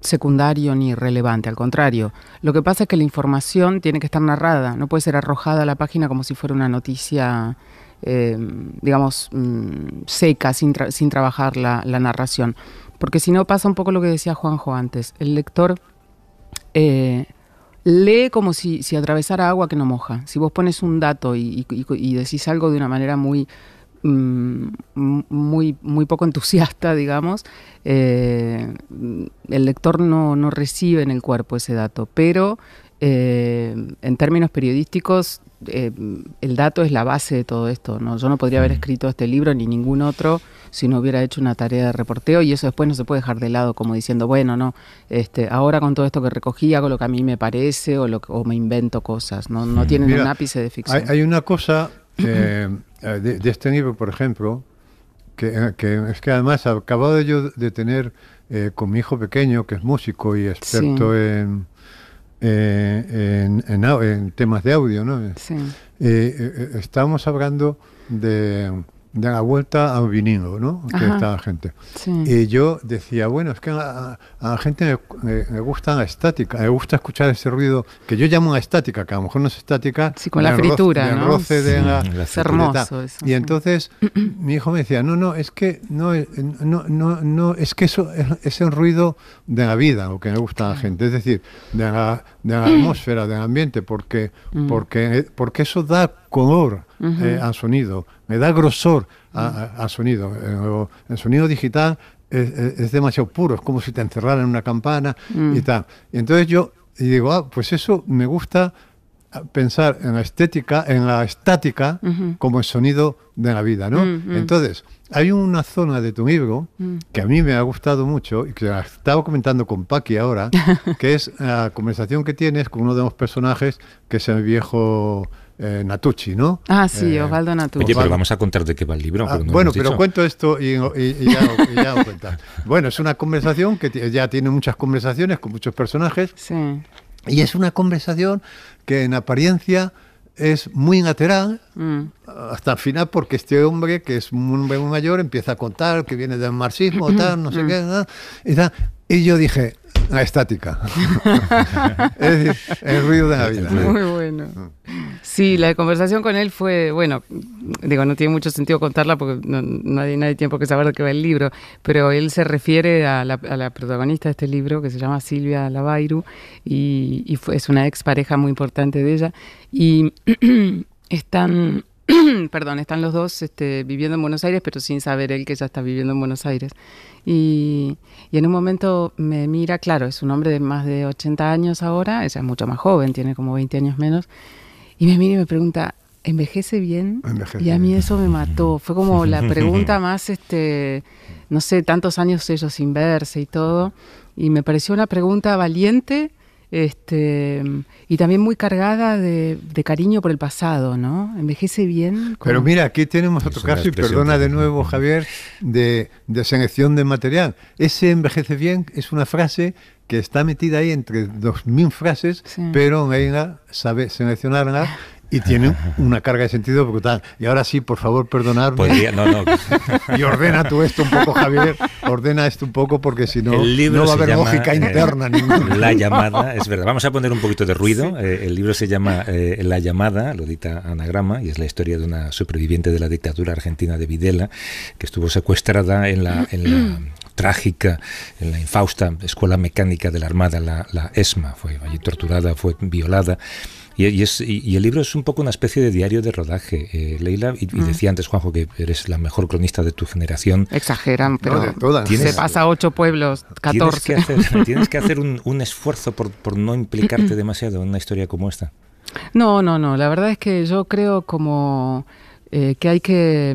secundario ni relevante, al contrario. Lo que pasa es que la información tiene que estar narrada, no puede ser arrojada a la página como si fuera una noticia, eh, digamos, mm, seca, sin, sin trabajar la narración porque si no pasa un poco lo que decía Juanjo antes, el lector eh, lee como si, atravesara agua que no moja. Si vos pones un dato y, decís algo de una manera muy... Mm, muy, muy poco entusiasta, digamos, eh, el lector no, recibe en el cuerpo ese dato, pero eh, en términos periodísticos, el dato es la base de todo esto. Yo no podría haber escrito este libro ni ningún otro si no hubiera hecho una tarea de reporteo y eso después no se puede dejar de lado como diciendo, bueno, no, este, ahora con todo esto que recogí hago lo que a mí me parece o, lo, o me invento cosas, no, tienen un ápice de ficción. Hay, una cosa eh, de, este libro, por ejemplo, que, eh, es que además acabado yo de tener eh, con mi hijo pequeño, que es músico y experto en, en, temas de audio, ¿no? Sí. estábamos hablando de de la vuelta a un vinilo, ¿no? Que está la gente. Y yo decía, bueno, es que a, la gente me gusta la estática, me gusta escuchar ese ruido que yo llamo la estática, que a lo mejor no es estática. Sí, con la fritura, ¿no? roce de la, es Y entonces mi hijo me decía, no, no, es que no, eh, no, no, es que eso es, el ruido de la vida, lo que me gusta a la gente, es decir, de la, de la atmósfera, del ambiente, porque, mm. porque, porque eso da color eh, al sonido, me da grosor al sonido. Eh, el, sonido digital es, demasiado puro, es como si te encerraran en una campana y mm. tal. Y entonces yo digo, ah, pues eso me gusta ah, pensar en la estética, en la estática, como el sonido de la vida, mm, mm. Entonces, hay una zona de tu libro que a mí me ha gustado mucho y que estaba comentando con Paqui ahora, que es la conversación que tienes con uno de los personajes, que es el viejo eh, Natucci, ¿no? Ah, sí, eh, Osvaldo Natucci. Oye, pero vamos a contar de qué va el libro. Ah, bueno, pero cuento esto y, ya, Bueno, es una conversación que ya tiene muchas conversaciones con muchos personajes. Sí. Y es una conversación que en apariencia es muy lateral... Mm. hasta el final porque este hombre, que es un hombre mayor, empieza a contar que viene del marxismo, tal, no sé mm. qué, Y yo dije, la estática. es el ruido de la vida. Muy bueno. Sí, la conversación con él fue, bueno, digo, no tiene mucho sentido contarla porque no, nadie, nadie tiene por saber de qué va el libro, pero él se refiere a la, protagonista de este libro que se llama Silvia Lavairu y, es una expareja muy importante de ella y están perdón, están los dos este, viviendo en Buenos Aires, pero sin saber él que ya está viviendo en Buenos Aires. Y, en un momento me mira, claro, es un hombre de más de 80 años ahora, ella es mucho más joven, tiene como 20 años menos, y me mira y me pregunta, ¿envejece bien? y a mí eso me mató, fue como la pregunta más, este, no sé, tantos años ellos sin verse y todo, y me pareció una pregunta valiente este, y también muy cargada de, cariño por el pasado, ¿no? Envejece bien. Pero mira, aquí tenemos otro caso, y perdona de nuevo, Javier, de, selección de material. Ese envejece bien es una frase que está metida ahí entre dos mil frases, pero ella sabe seleccionarla y tiene una carga de sentido brutal. Y ahora sí, por favor, perdonadme. Pues, no, no. y ordena tú esto un poco, Javier. Ordena esto un poco porque si no, no va a haber lógica eh, interna ninguna. La llamada, es verdad. Vamos a poner un poquito de ruido. Eh, el libro se llama eh, La llamada, lo dita Anagrama, y es la historia de una superviviente de la dictadura argentina de Videla, que estuvo secuestrada en la, mm. trágica en la infausta Escuela Mecánica de la Armada, la, la ESMA. Fue allí torturada, fue violada y, el libro es un poco una especie de diario de rodaje, eh, Leila. Y, mm. decía antes, Juanjo, que eres la mejor cronista de tu generación. Exageran, pero se pasa a ocho pueblos, 14. Tienes que hacer, tienes que hacer un, esfuerzo por, no implicarte demasiado en una historia como esta. No, no, no. La verdad es que yo creo como... Eh, que hay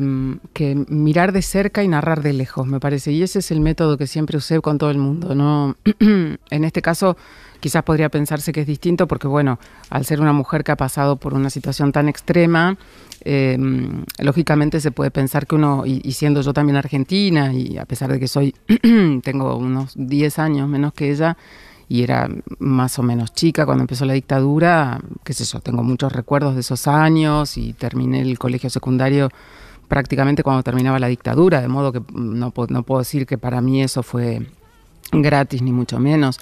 mm, que, mirar de cerca y narrar de lejos, me parece. Y ese es el método que siempre usé con todo el mundo. ¿no? en este caso, quizás podría pensarse que es distinto porque, bueno, al ser una mujer que ha pasado por una situación tan extrema, em, lógicamente se puede pensar que uno, y, siendo yo también argentina, y a pesar de que soy, tengo unos 10 años menos que ella, y era más o menos chica cuando empezó la dictadura, qué sé yo, tengo muchos recuerdos de esos años y terminé el colegio secundario prácticamente cuando terminaba la dictadura, de modo que no, no puedo decir que para mí eso fue gratis, ni mucho menos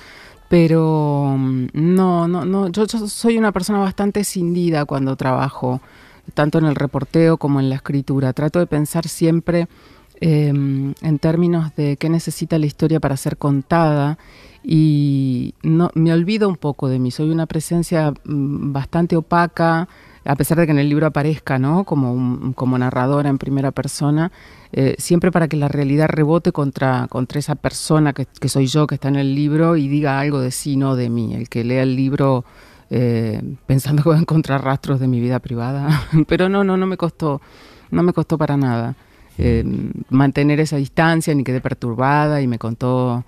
pero mm, no, no, no, yo, soy una persona bastante cindida cuando trabajo, tanto en el reporteo como en la escritura. Trato de pensar siempre em, en términos de qué necesita la historia para ser contada y no, me olvido un poco de mí. Soy una presencia mm, bastante opaca, a pesar de que en el libro aparezca ¿no? como, como narradora en primera persona, eh, siempre para que la realidad rebote contra, contra esa persona que, soy yo, que está en el libro, y diga algo de sí, no de mí. El que lea el libro eh, pensando que va a encontrar rastros de mi vida privada, pero no, no, no me costó, no me costó para nada. Eh, mantener esa distancia, ni quedé perturbada y me contó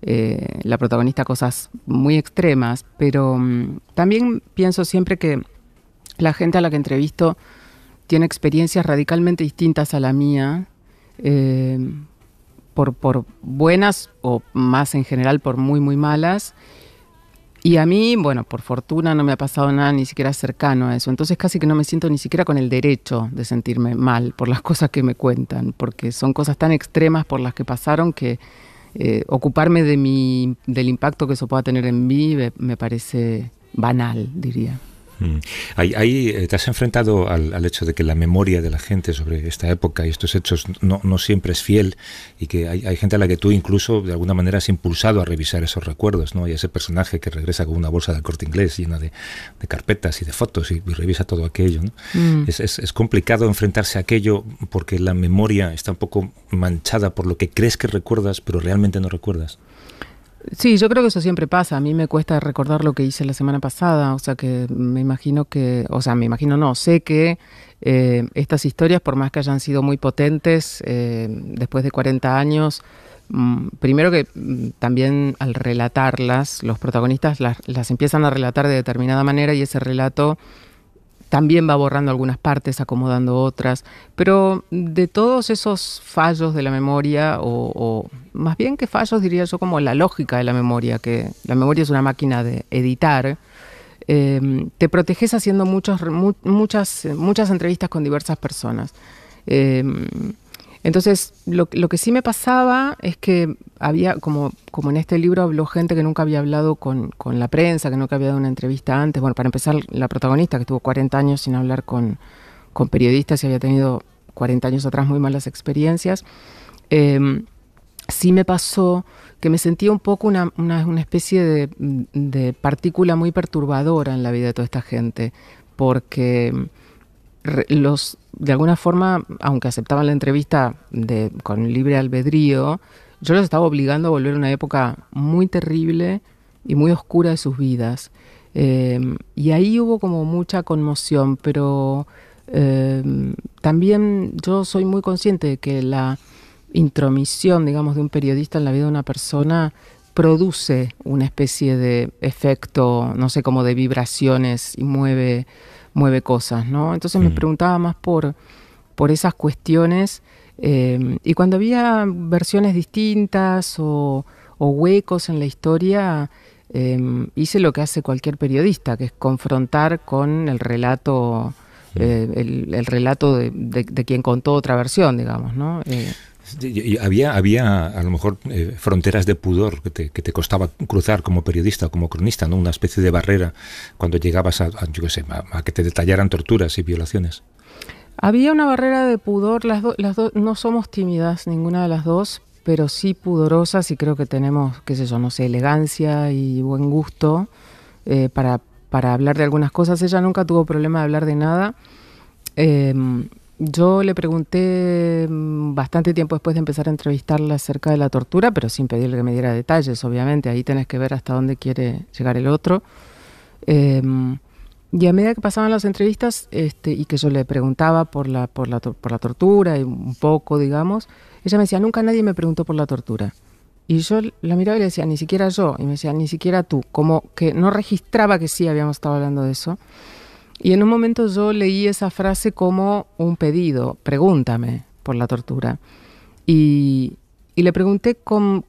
la protagonista cosas muy extremas, pero mm, también pienso siempre que la gente a la que entrevisto tiene experiencias radicalmente distintas a la mía, eh, por, buenas o más en general por muy, muy malas. Y a mí, bueno, por fortuna no me ha pasado nada ni siquiera cercano a eso. Entonces casi que no me siento ni siquiera con el derecho de sentirme mal por las cosas que me cuentan, porque son cosas tan extremas por las que pasaron que eh, ocuparme de mi, del impacto que eso pueda tener en mí me parece banal, diría. Mm. Ahí, eh, te has enfrentado al, hecho de que la memoria de la gente sobre esta época y estos hechos no, siempre es fiel y que hay, gente a la que tú incluso de alguna manera has impulsado a revisar esos recuerdos, ¿no? Y ese personaje que regresa con una bolsa del corte inglés llena de, carpetas y de fotos y, revisa todo aquello, mm. es, es, complicado enfrentarse a aquello porque la memoria está un poco manchada por lo que crees que recuerdas pero realmente no recuerdas. Sí, yo creo que eso siempre pasa. A mí me cuesta recordar lo que hice la semana pasada, o sea que me imagino que, o sea, me imagino no, sé que eh, estas historias, por más que hayan sido muy potentes eh, después de 40 años, mm, primero que mm, también al relatarlas, los protagonistas las, las empiezan a relatar de determinada manera y ese relato también va borrando algunas partes, acomodando otras, pero de todos esos fallos de la memoria, o, más bien que fallos diría yo como la lógica de la memoria, que la memoria es una máquina de editar, em, te proteges haciendo muchas, muchas entrevistas con diversas personas. Em, entonces, lo, que sí me pasaba es que había, como, como en este libro habló gente que nunca había hablado con, la prensa, que nunca había dado una entrevista antes. Bueno, para empezar, la protagonista que estuvo 40 años sin hablar con, periodistas y había tenido 40 años atrás muy malas experiencias. Em, sí me pasó que me sentía un poco una, especie de partícula muy perturbadora en la vida de toda esta gente, porque mm, los de alguna forma, aunque aceptaban la entrevista de, con libre albedrío, yo los estaba obligando a volver a una época muy terrible y muy oscura de sus vidas. Em, y ahí hubo como mucha conmoción, pero em, también yo soy muy consciente de que la intromisión, digamos, de un periodista en la vida de una persona produce una especie de efecto, no sé, cómo, de vibraciones y mueve mueve cosas, ¿no? Entonces me mm. preguntaba más por, por esas cuestiones. Eh, y cuando había versiones distintas o, huecos en la historia, eh, hice lo que hace cualquier periodista, que es confrontar con el relato, mm. eh, el, relato de, quien contó otra versión, digamos, ¿no? Había, había a lo mejor eh, fronteras de pudor que te, que te, costaba cruzar como periodista o como cronista, ¿no? Una especie de barrera cuando llegabas a, yo qué sé, a, que te detallaran torturas y violaciones. Había una barrera de pudor, las, las dos, no somos tímidas, ninguna de las dos, pero sí pudorosas y creo que tenemos, qué sé yo, no sé, elegancia y buen gusto eh, para, para hablar de algunas cosas. Ella nunca tuvo problema de hablar de nada. Em, yo le pregunté mm, bastante tiempo después de empezar a entrevistarla acerca de la tortura, pero sin pedirle que me diera detalles, obviamente. Ahí tenés que ver hasta dónde quiere llegar el otro. Em, y a medida que pasaban las entrevistas este, y que yo le preguntaba por la, por la tortura y un poco, digamos, ella me decía, nunca nadie me preguntó por la tortura. Y yo la miraba y le decía, ni siquiera yo. Y me decía, ni siquiera tú. Como que no registraba que sí habíamos estado hablando de eso. Y en un momento yo leí esa frase como un pedido, pregúntame por la tortura. Y, le pregunté con,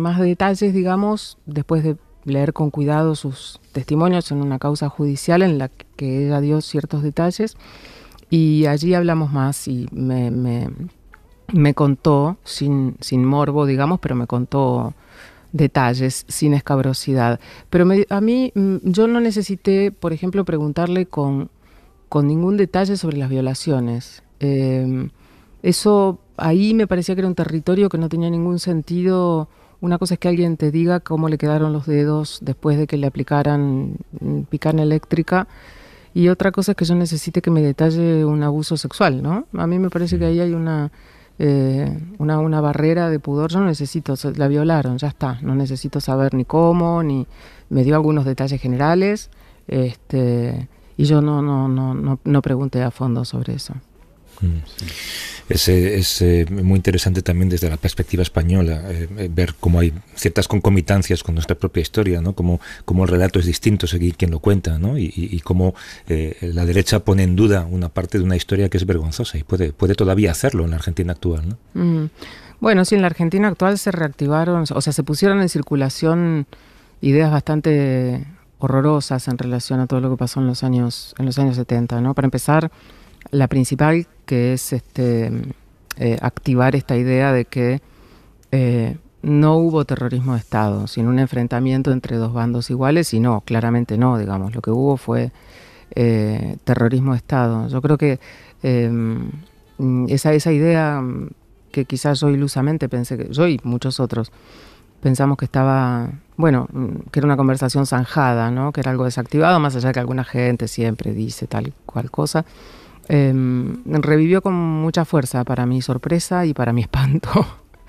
más detalles, digamos, después de leer con cuidado sus testimonios en una causa judicial en la que ella dio ciertos detalles. Y allí hablamos más y me, me, me contó, sin, sin morbo, digamos, pero me contó detalles, sin escabrosidad. Pero a mí mm, yo no necesité, por ejemplo, preguntarle con, con ningún detalle sobre las violaciones. Em, eso ahí me parecía que era un territorio que no tenía ningún sentido. Una cosa es que alguien te diga cómo le quedaron los dedos después de que le aplicaran mm, picana eléctrica. Y otra cosa es que yo necesite que me detalle un abuso sexual, ¿no? A mí me parece que ahí hay una eh, una, una, barrera de pudor, yo no necesito, la violaron, ya está, no necesito saber ni cómo, ni me dio algunos detalles generales, este, y yo no, no, no, no, no pregunté a fondo sobre eso. Mm, es, eh, eh, muy interesante también desde la perspectiva española eh, ver cómo hay ciertas concomitancias con nuestra propia historia, ¿no? cómo, el relato es distinto según quien lo cuenta ¿no? y, cómo la derecha pone en duda una parte de una historia que es vergonzosa y puede, puede todavía hacerlo en la Argentina actual. ¿no? Mm. Bueno, sí, en la Argentina actual se reactivaron, o sea, se pusieron en circulación ideas bastante horrorosas en relación a todo lo que pasó en los años, en los años 70. Para empezar, la principal que es este, eh, activar esta idea de que eh, no hubo terrorismo de Estado, sino un enfrentamiento entre dos bandos iguales, y no, claramente no, digamos, lo que hubo fue eh, terrorismo de Estado. Yo creo que em, esa, esa idea que quizás yo ilusamente pensé, que, yo y muchos otros, pensamos que estaba, bueno, que era una conversación zanjada, ¿no? que era algo desactivado, más allá de que alguna gente siempre dice tal cual cosa. Em, revivió con mucha fuerza para mi sorpresa y para mi espanto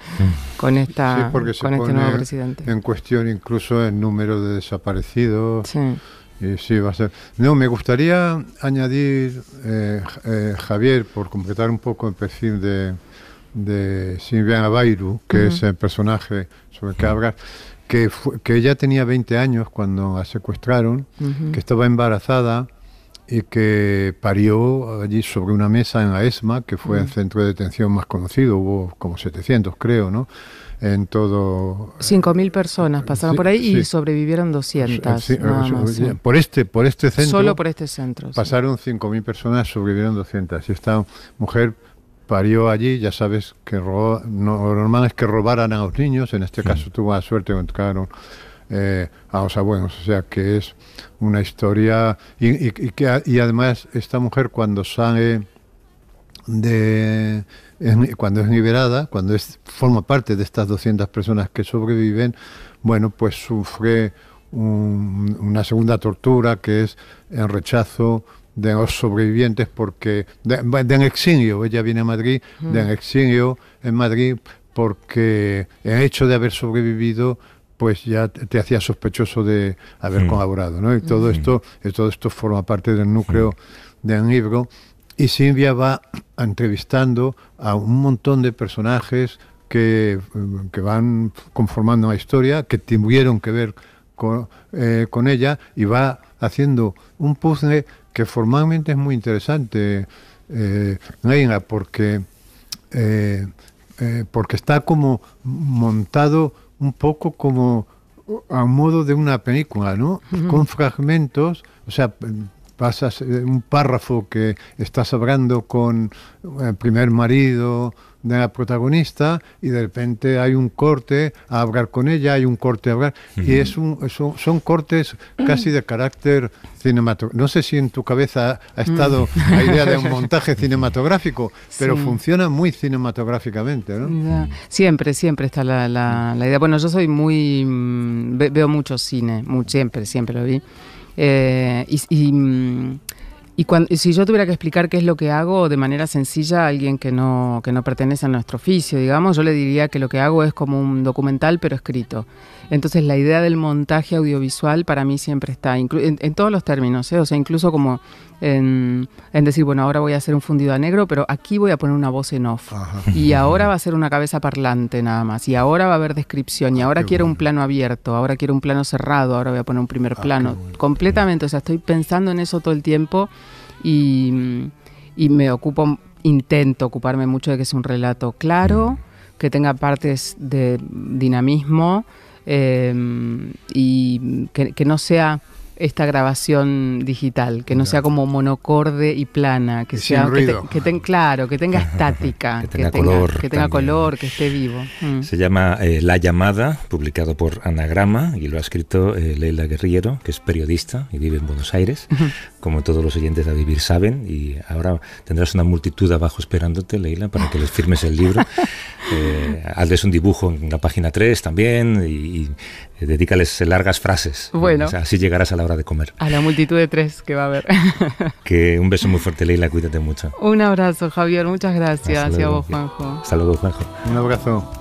con esta con este nuevo presidente. En cuestión incluso el número de desaparecidos. Y sí, va a ser. No, me gustaría añadir, eh, eh, Javier, por completar un poco el perfil de, de Silvia Abairu, que es el personaje sobre el que hablas, que, ella tenía 20 años cuando la secuestraron, que estaba embarazada y que parió allí sobre una mesa en la ESMA, que fue el mm. centro de detención más conocido, hubo como 700 creo, ¿no? En todo... 5.000 eh, personas pasaron por ahí y sobrevivieron 200. Sí, por, este, por este centro... Solo por este centro. Pasaron 5.000 personas, sobrevivieron 200. Y esta mujer parió allí, ya sabes que no, lo normal es que robaran a los niños, en este caso tuvo la suerte de encontrar eh, ah, a los O sea, que es una historia... Y, que, además esta mujer cuando sale de cuando es liberada, cuando es, forma parte de estas 200 personas que sobreviven, bueno, pues sufre una segunda tortura que es el rechazo de los sobrevivientes porque de, de en exilio, ella viene a Madrid, de en exilio en Madrid porque el hecho de haber sobrevivido pues ya te hacía sospechoso de haber mm. colaborado, ¿no? Y mm. todo mm. esto, todo esto forma parte del núcleo de un libro. Y Silvia va entrevistando a un montón de personajes que, van conformando la historia, que tuvieron que ver eh, con, ella, y va haciendo un puzzle que formalmente es muy interesante, eh, porque, eh, eh, porque está como montado un poco como a modo de una película, ¿no? Con fragmentos, o sea, pasas eh, un párrafo que estás hablando con el eh, primer marido, de la protagonista y de repente hay un corte a hablar con ella, hay un corte a hablar y es son cortes casi de carácter cinematográfico. No sé si en tu cabeza ha mm. estado la idea de un montaje cinematográfico, pero funciona muy cinematográficamente, Siempre, siempre está la, idea. Bueno, yo soy muy... Mm, veo mucho cine, muy, siempre, siempre lo vi. Eh, y mm, y si yo tuviera que explicar qué es lo que hago de manera sencilla a alguien que no, que no pertenece a nuestro oficio, digamos, yo le diría que lo que hago es como un documental pero escrito. Entonces la idea del montaje audiovisual para mí siempre está, en, todos los términos, ¿eh? o sea, incluso como en, decir, bueno, ahora voy a hacer un fundido a negro, pero aquí voy a poner una voz en off. Y ahora va a ser una cabeza parlante nada más. Y ahora va a haber descripción. Y ah, ahora quiero un plano abierto, ahora quiero un plano cerrado, ahora voy a poner un primer ah, plano. Completamente, o sea, estoy pensando en eso todo el tiempo y, y me ocupo, intento ocuparme mucho de que es un relato claro, mm. que tenga partes de dinamismo Em, y que, no sea esta grabación digital, que no sea como monocorde y plana, que sea que, claro, que tenga estática, que tenga, color, que, esté vivo. Mm. Se llama eh, La llamada, publicado por Anagrama y lo ha escrito eh, Leila Guerriero, que es periodista y vive en Buenos Aires, como todos los oyentes de vivir saben y ahora tendrás una multitud abajo esperándote, Leila, para que les firmes el libro. Eh, hazles un dibujo en la página 3 también y, dedícales largas frases. Bueno. así llegarás a la hora de comer. A la multitud de tres que va a haber. que un beso muy fuerte, Leila, cuídate mucho. Un abrazo, Javier, muchas gracias. Hasta luego, y a vos, Juanjo. Hasta luego, Juanjo. Un abrazo.